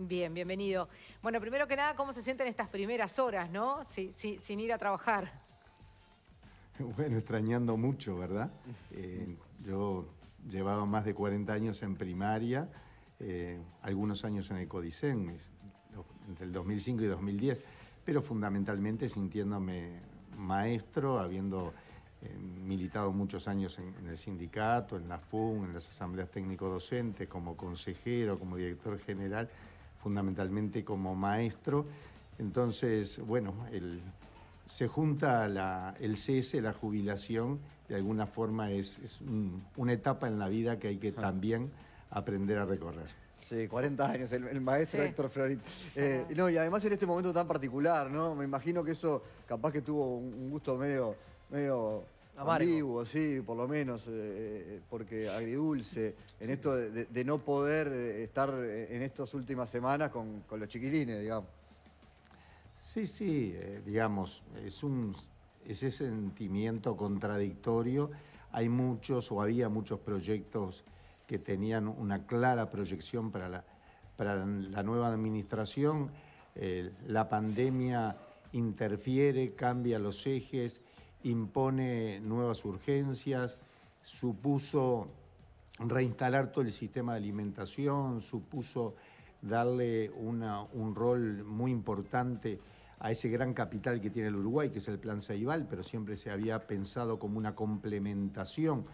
Bien, bienvenido. Bueno, primero que nada, ¿cómo se sienten estas primeras horas, no? sin ir a trabajar. Bueno, extrañando mucho, ¿verdad? Eh, yo llevaba más de 40 años en primaria, eh, algunos años en el Codicen, entre el 2005 y 2010, pero fundamentalmente sintiéndome maestro, habiendo eh, militado muchos años en, en, el sindicato, en la FUN, en las asambleas técnico-docentes, como consejero, como director general fundamentalmente como maestro. Entonces, bueno, se junta el cese, la jubilación, de alguna forma es, una etapa en la vida que hay que también aprender a recorrer. Sí, 40 años, el, maestro Héctor Florín. Eh, no, y además en este momento tan particular, ¿no? Me imagino que eso capaz que tuvo un, un gusto medio, medio sí, por lo menos, eh, eh, porque agridulce, en esto de, no poder eh, estar en estas últimas semanas con, los chiquilines, digamos. Sí, sí, digamos, es un ese sentimiento contradictorio. Hay muchos o había muchos proyectos que tenían una clara proyección para la, la nueva administración. la pandemia interfiere, cambia los ejes impone nuevas urgencias, supuso reinstalar todo el sistema de alimentación, supuso darle un rol muy importante a ese gran capital que tiene el Uruguay, que es el Plan Ceibal, pero siempre se había pensado como una complementación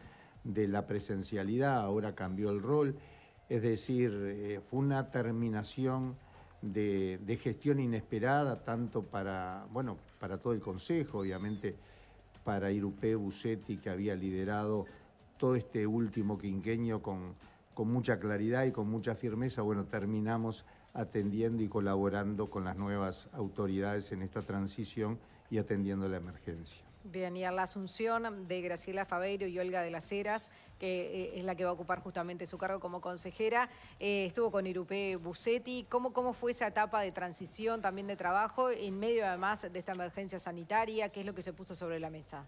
de la presencialidad, ahora cambió el rol, es decir, eh, fue una terminación de, gestión inesperada, tanto para, bueno, para todo el Consejo, obviamente para Irupe Bucetti, que había liderado todo este último quinqueño con, con mucha claridad y con mucha firmeza, bueno, terminamos atendiendo y colaborando con las nuevas autoridades en esta transición y atendiendo la emergencia. Bien, y a la asunción de Graciela Faveiro y Olga de las Heras, que eh, es la que va a ocupar justamente su cargo como consejera, eh, estuvo con Irupé Bucetti. ¿Cómo, fue esa etapa de transición también de trabajo en medio además de esta emergencia sanitaria? ¿Qué es lo que se puso sobre la mesa?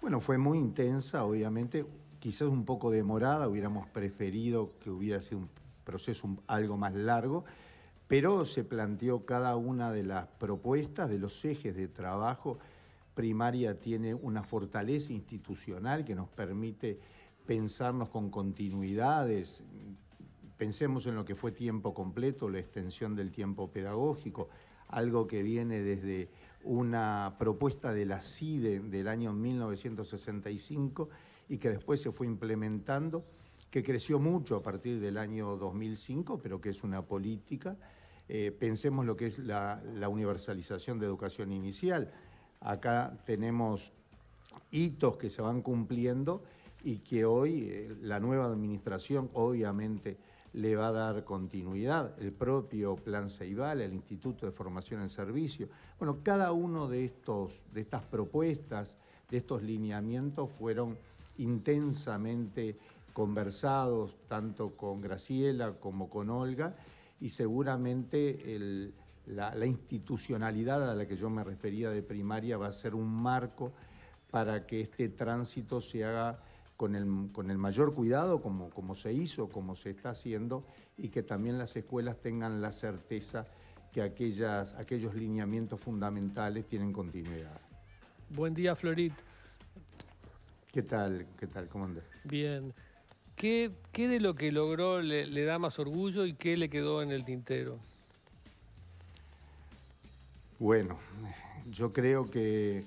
Bueno, fue muy intensa, obviamente, quizás un poco demorada, hubiéramos preferido que hubiera sido un proceso algo más largo, pero se planteó cada una de las propuestas, de los ejes de trabajo primaria tiene una fortaleza institucional que nos permite pensarnos con continuidades. Pensemos en lo que fue tiempo completo, la extensión del tiempo pedagógico, algo que viene desde una propuesta de la CIDE del año 1965 y que después se fue implementando, que creció mucho a partir del año 2005, pero que es una política. Eh, pensemos lo que es la universalización de educación inicial, Acá tenemos hitos que se van cumpliendo y que hoy eh, la nueva administración obviamente le va a dar continuidad, el propio Plan Ceibal, el Instituto de Formación en Servicio. Bueno, cada uno de, estos, de estas propuestas, de estos lineamientos fueron intensamente conversados tanto con Graciela como con Olga y seguramente el, la, institucionalidad a la que yo me refería de primaria va a ser un marco para que este tránsito se haga con el, mayor cuidado, como, se hizo, como se está haciendo, y que también las escuelas tengan la certeza que aquellos lineamientos fundamentales tienen continuidad. Buen día, Florit. ¿Qué tal? ¿Qué tal? ¿Cómo andas? Bien. ¿Qué, de lo que logró le da más orgullo y qué le quedó en el tintero? Bueno, yo creo que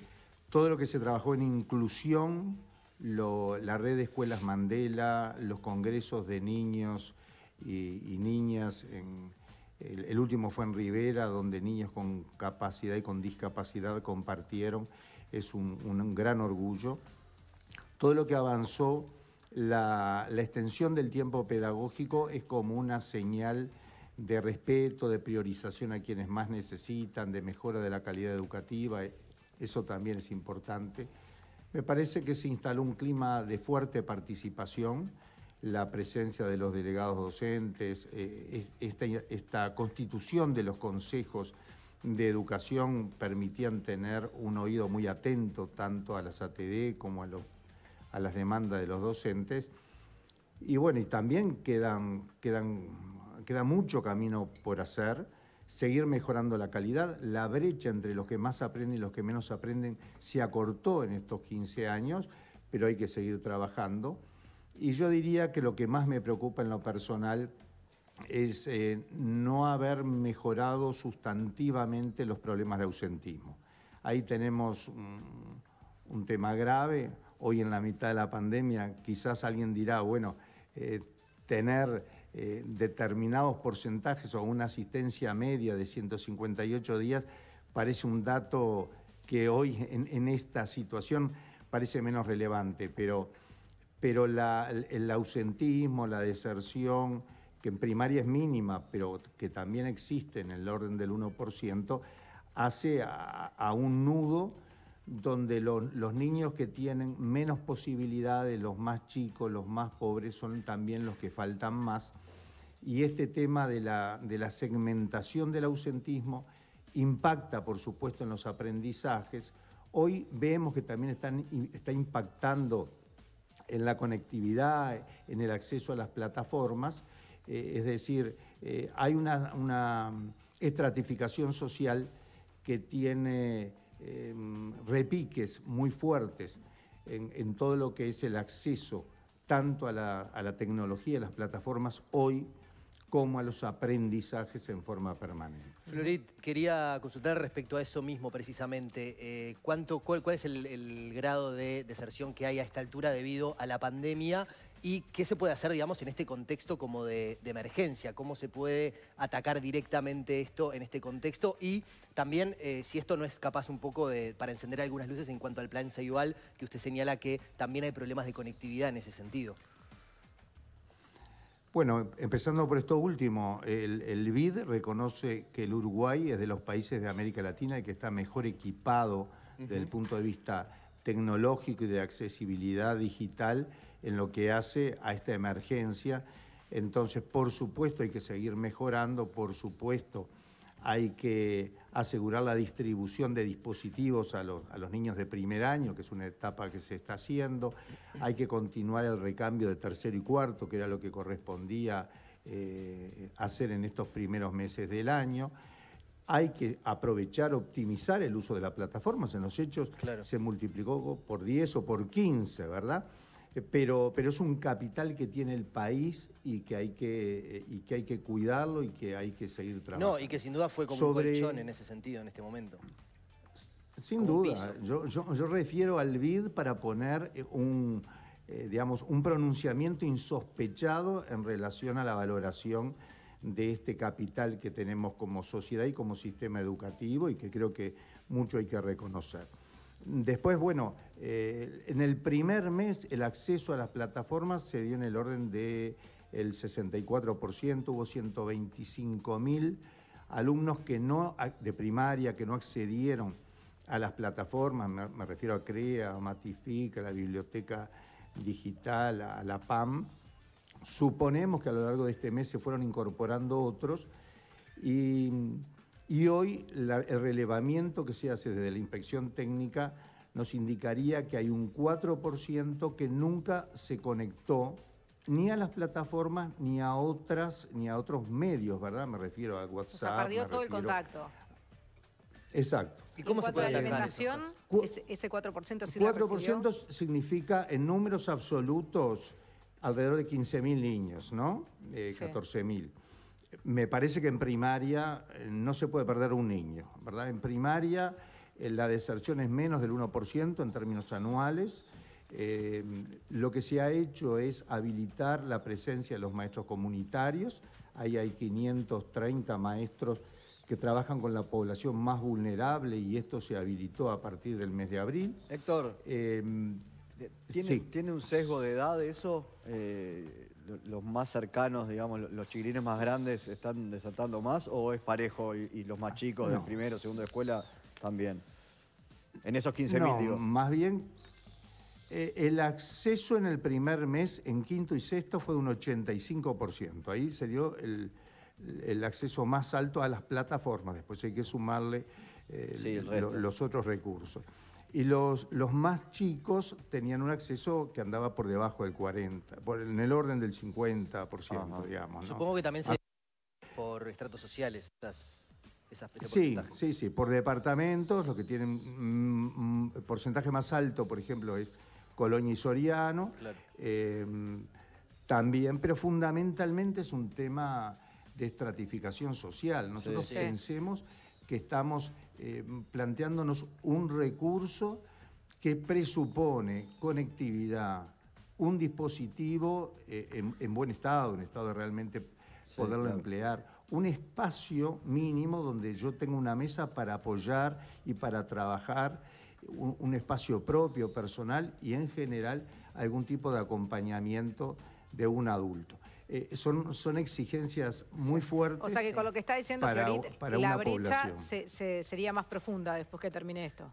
todo lo que se trabajó en inclusión, la red de escuelas Mandela, los congresos de niños y, niñas, el, último fue en Rivera, donde niños con capacidad y con discapacidad compartieron, es un, gran orgullo. Todo lo que avanzó, la extensión del tiempo pedagógico es como una señal de respeto, de priorización a quienes más necesitan, de mejora de la calidad educativa, eh, eso también es importante. Me parece que se instaló un clima de fuerte participación, la presencia de los delegados docentes, eh, esta, constitución de los consejos de educación permitían tener un oído muy atento tanto a las ATD como a, a las demandas de los docentes. Y bueno, y también quedan, quedan queda mucho camino por hacer, seguir mejorando la calidad. La brecha entre los que más aprenden y los que menos aprenden se acortó en estos 15 años, pero hay que seguir trabajando. Y yo diría que lo que más me preocupa en lo personal es eh, no haber mejorado sustantivamente los problemas de ausentismo. Ahí tenemos un, tema grave. Hoy en la mitad de la pandemia quizás alguien dirá, bueno, eh, tener eh, determinados porcentajes o una asistencia media de 158 días parece un dato que hoy en, esta situación parece menos relevante, pero, el ausentismo, la deserción, que en primaria es mínima, pero que también existe en el orden del 1%, hace a un nudo donde los niños que tienen menos posibilidades, los más chicos, los más pobres, son también los que faltan más. Y este tema de la, de la segmentación del ausentismo impacta, por supuesto, en los aprendizajes. Hoy vemos que también está impactando en la conectividad, en el acceso a las plataformas. Eh, es decir, eh, hay una, una mm, estratificación social que tiene Em, repiques muy fuertes en, todo lo que es el acceso tanto a la, tecnología, a las plataformas hoy, como a los aprendizajes en forma permanente. Florit, quería consultar respecto a eso mismo precisamente. Eh, ¿cuánto, cuál, cuál, es el, grado de deserción que hay a esta altura debido a la pandemia y qué se puede hacer, digamos, en este contexto como de, emergencia, cómo se puede atacar directamente esto en este contexto y también eh, si esto no es capaz un poco de, para encender algunas luces en cuanto al plan Ceibal, que usted señala que también hay problemas de conectividad en ese sentido. Bueno, empezando por esto último, el, BID reconoce que el Uruguay es de los países de América Latina y que está mejor equipado desde el punto de vista tecnológico y de accesibilidad digital en lo que hace a esta emergencia. Entonces, por supuesto, hay que seguir mejorando, por supuesto, hay que asegurar la distribución de dispositivos a los, niños de primer año, que es una etapa que se está haciendo, hay que continuar el recambio de tercero y cuarto, que era lo que correspondía eh, hacer en estos primeros meses del año. Hay que aprovechar, optimizar el uso de las plataformas. En los hechos se multiplicó por 10 o por 15, ¿verdad? Eh, pero, pero es un capital que tiene el país y que hay que, eh, y que, hay que cuidarlo y que hay que seguir trabajando. No, y que sin duda fue como un colchón en ese sentido, en este momento. Sin duda. Yo, refiero al BID para poner eh, un, digamos, un pronunciamiento insospechado en relación a la valoración de este capital que tenemos como sociedad y como sistema educativo y que creo que mucho hay que reconocer. Después, bueno, eh, en el primer mes el acceso a las plataformas se dio en el orden del 64%, hubo 125 mil alumnos que no, de primaria que no accedieron a las plataformas, me, refiero a CREA, a Matific, a la Biblioteca Digital, a, a la PAM. Suponemos que a lo largo de este mes se fueron incorporando otros y y hoy el relevamiento que se hace desde la inspección técnica nos indicaría que hay un 4% que nunca se conectó ni a las plataformas ni a otras ni a otros medios, ¿verdad? Me refiero a WhatsApp. O perdió todo el contacto. Exacto. ¿Y cómo se puede la eso? Ese 4% sí 4% significa en números absolutos alrededor de 15.000 niños, ¿no? Eh, 14.000. Me parece que en primaria eh, no se puede perder un niño, ¿verdad? En primaria eh, la deserción es menos del 1% en términos anuales. Eh, lo que se ha hecho es habilitar la presencia de los maestros comunitarios. Ahí hay 530 maestros que trabajan con la población más vulnerable y esto se habilitó a partir del mes de abril. Héctor, ¿tiene, un sesgo de edad eso? los más cercanos, digamos, los chiquilines más grandes están desatando más o es parejo y, los más chicos de primero, segundo de escuela también? En esos 15.000, no, Más bien, eh, el acceso en el primer mes, en quinto y sexto, fue de un 85%. Ahí se dio el, acceso más alto a las plataformas. Después hay que sumarle eh, los otros recursos. Y los, los más chicos tenían un acceso que andaba por debajo del 40, por, en el orden del 50%, digamos. Supongo que también se... Ah. por estratos sociales Esas, este sí, sí, sí, por departamentos, los que tienen un mm, mm, porcentaje más alto, por ejemplo, es Colonia y Soriano. Em, también, pero fundamentalmente es un tema de estratificación social. Nosotros pensemos que estamos eh, planteándonos un recurso que presupone conectividad, un dispositivo eh, en, buen estado, en estado de realmente poderlo emplear, un espacio mínimo donde yo tenga una mesa para apoyar y para trabajar, un espacio propio, personal y en general algún tipo de acompañamiento de un adulto. Eh, son, son exigencias muy fuertes. O sea que con lo que está diciendo para, la brecha sería más profunda después que termine esto.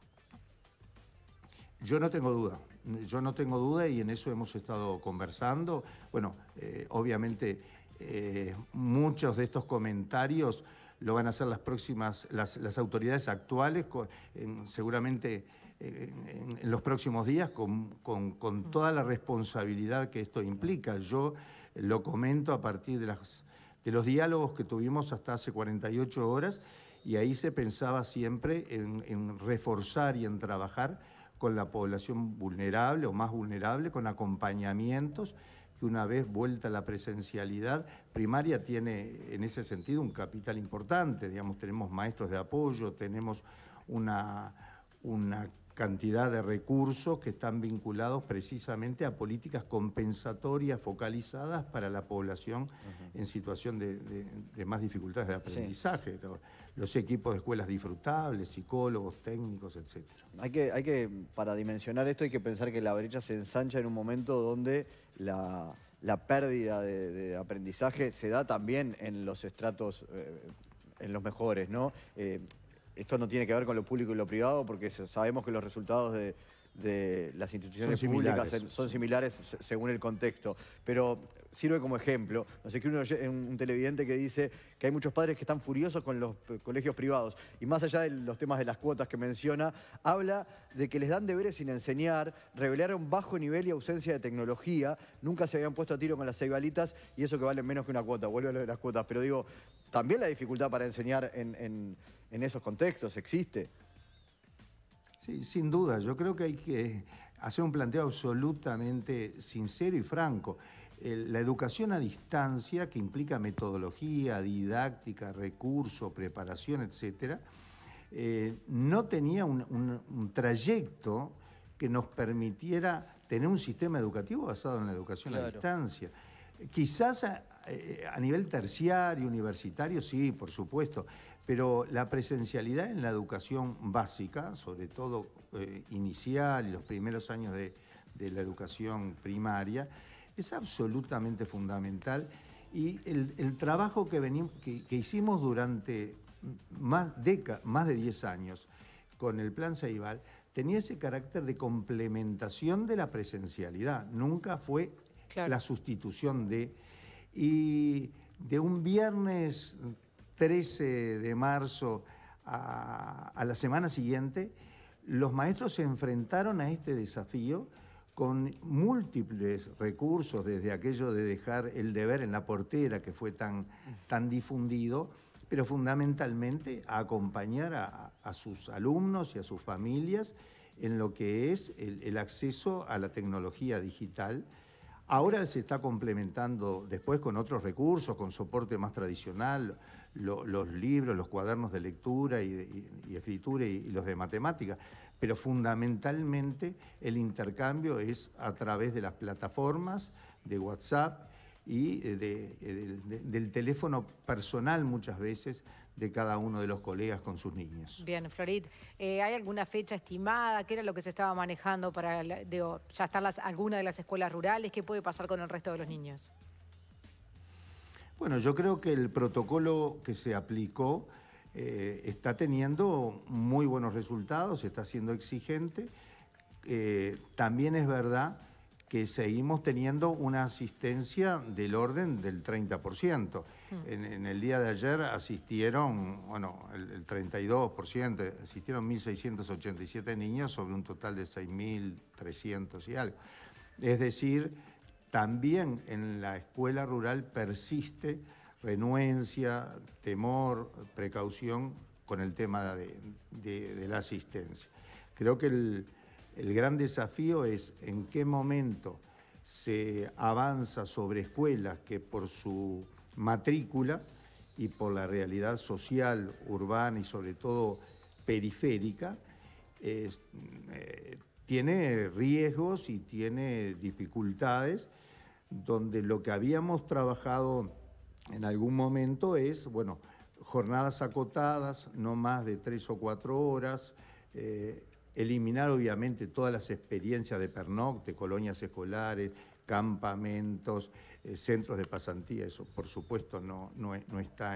Yo no tengo duda, yo no tengo duda y en eso hemos estado conversando. Bueno, eh, obviamente eh, muchos de estos comentarios lo van a hacer las próximas, las, autoridades actuales, seguramente en, los próximos días, con, con toda la responsabilidad que esto implica. Yo lo comento a partir de, las, de los diálogos que tuvimos hasta hace 48 horas y ahí se pensaba siempre en, reforzar y en trabajar con la población vulnerable o más vulnerable, con acompañamientos que una vez vuelta la presencialidad primaria tiene en ese sentido un capital importante, digamos, tenemos maestros de apoyo, tenemos una, una cantidad de recursos que están vinculados precisamente a políticas compensatorias focalizadas para la población en situación de, más dificultades de aprendizaje. Los, equipos de escuelas disfrutables, psicólogos, técnicos, etc. Hay que, hay que, para dimensionar esto, hay que pensar que la brecha se ensancha en un momento donde la, pérdida de, aprendizaje se da también en los estratos... Eh, en los mejores, ¿no? Eh, esto no tiene que ver con lo público y lo privado, porque sabemos que los resultados de, las instituciones públicas son similares según el contexto. Pero sirve como ejemplo. Nos escribe un, un, televidente que dice que hay muchos padres que están furiosos con los colegios privados. Y más allá de los temas de las cuotas que menciona, habla de que les dan deberes sin enseñar, revelaron bajo nivel y ausencia de tecnología, nunca se habían puesto a tiro con las ceibalitas y eso que vale menos que una cuota. Vuelve a lo de las cuotas. Pero digo, también la dificultad para enseñar en, en esos contextos existe. Sí, sin duda. Yo creo que hay que hacer un planteo absolutamente sincero y franco la educación a distancia, que implica metodología, didáctica, recurso, preparación, etc., eh, no tenía un, trayecto que nos permitiera tener un sistema educativo basado en la educación a distancia. Quizás eh, a, nivel terciario, universitario, sí, por supuesto, pero la presencialidad en la educación básica, sobre todo eh, inicial y los primeros años de la educación primaria, es absolutamente fundamental y el, trabajo que, que, hicimos durante más, más de 10 años con el plan Ceibal tenía ese carácter de complementación de la presencialidad, nunca fue la sustitución de... Y de un viernes 13 de marzo a la semana siguiente, los maestros se enfrentaron a este desafío con múltiples recursos, desde aquello de dejar el deber en la portera, que fue tan, difundido, pero fundamentalmente acompañar a, sus alumnos y a sus familias en lo que es el, acceso a la tecnología digital. Ahora se está complementando después con otros recursos, con soporte más tradicional, los libros, los cuadernos de lectura y, escritura y los de matemáticas pero fundamentalmente el intercambio es a través de las plataformas de WhatsApp y eh, eh, del teléfono personal muchas veces de cada uno de los colegas con sus niños. Bien, Florid, eh, ¿hay alguna fecha estimada? ¿Qué era lo que se estaba manejando para, ya estar las, algunas de las escuelas rurales? ¿Qué puede pasar con el resto de los niños? Bueno, yo creo que el protocolo que se aplicó eh, está teniendo muy buenos resultados, está siendo exigente. Eh, también es verdad que seguimos teniendo una asistencia del orden del 30%. Mm. En, en, el día de ayer asistieron, bueno, el, el 32%, asistieron 1.687 niños sobre un total de 6.300 y algo. Es decir, también en la escuela rural persiste renuencia, temor, precaución con el tema de, la asistencia. Creo que el, gran desafío es en qué momento se avanza sobre escuelas que por su matrícula y por la realidad social, urbana y sobre todo periférica, eh, tiene riesgos y tiene dificultades donde lo que habíamos trabajado en algún momento es, bueno, jornadas acotadas, no más de tres o cuatro horas, eh, eliminar obviamente todas las experiencias de pernocte, colonias escolares, campamentos, eh, centros de pasantía, eso por supuesto no, está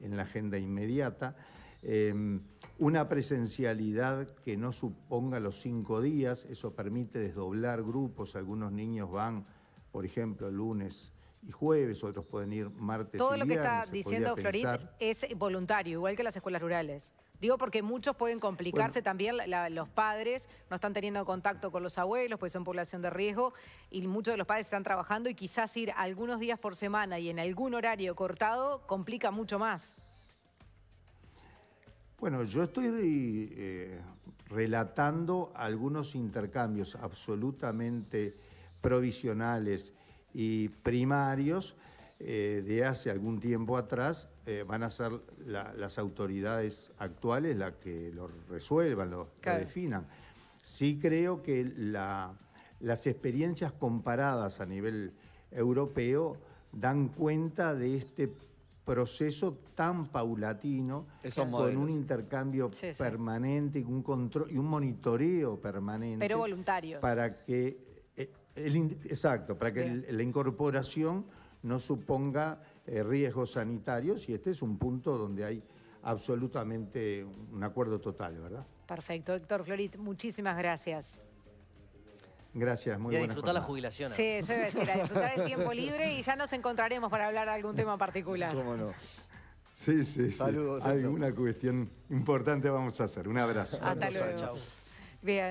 en, la agenda inmediata. Em, una presencialidad que no suponga los cinco días, eso permite desdoblar grupos, algunos niños van, por ejemplo, lunes, y jueves, otros pueden ir martes Todo lo que está diciendo Florit es voluntario, igual que las escuelas rurales. Digo porque muchos pueden complicarse también, los padres no están teniendo contacto con los abuelos, pues son población de riesgo, y muchos de los padres están trabajando y quizás ir algunos días por semana y en algún horario cortado complica mucho más. Bueno, yo estoy eh, relatando algunos intercambios absolutamente provisionales, y primarios eh, de hace algún tiempo atrás eh, van a ser las autoridades actuales las que lo resuelvan, lo, que definan. Sí creo que las experiencias comparadas a nivel europeo dan cuenta de este proceso tan paulatino, con un intercambio permanente y un, control, un monitoreo permanente. Pero voluntario. Para que exacto, para que la incorporación no suponga eh, riesgos sanitarios y este es un punto donde hay absolutamente un acuerdo total, ¿verdad? Perfecto, Héctor Florit, muchísimas gracias. Gracias, muy bien. a disfrutar la jubilación. Sí, yo iba a decir, a disfrutar el tiempo libre y ya nos encontraremos para hablar de algún tema particular. ¿Cómo no? Sí, sí, sí. Saludos. Alguna cuestión importante vamos a hacer. Un abrazo. Hasta, luego. Chao. Bien.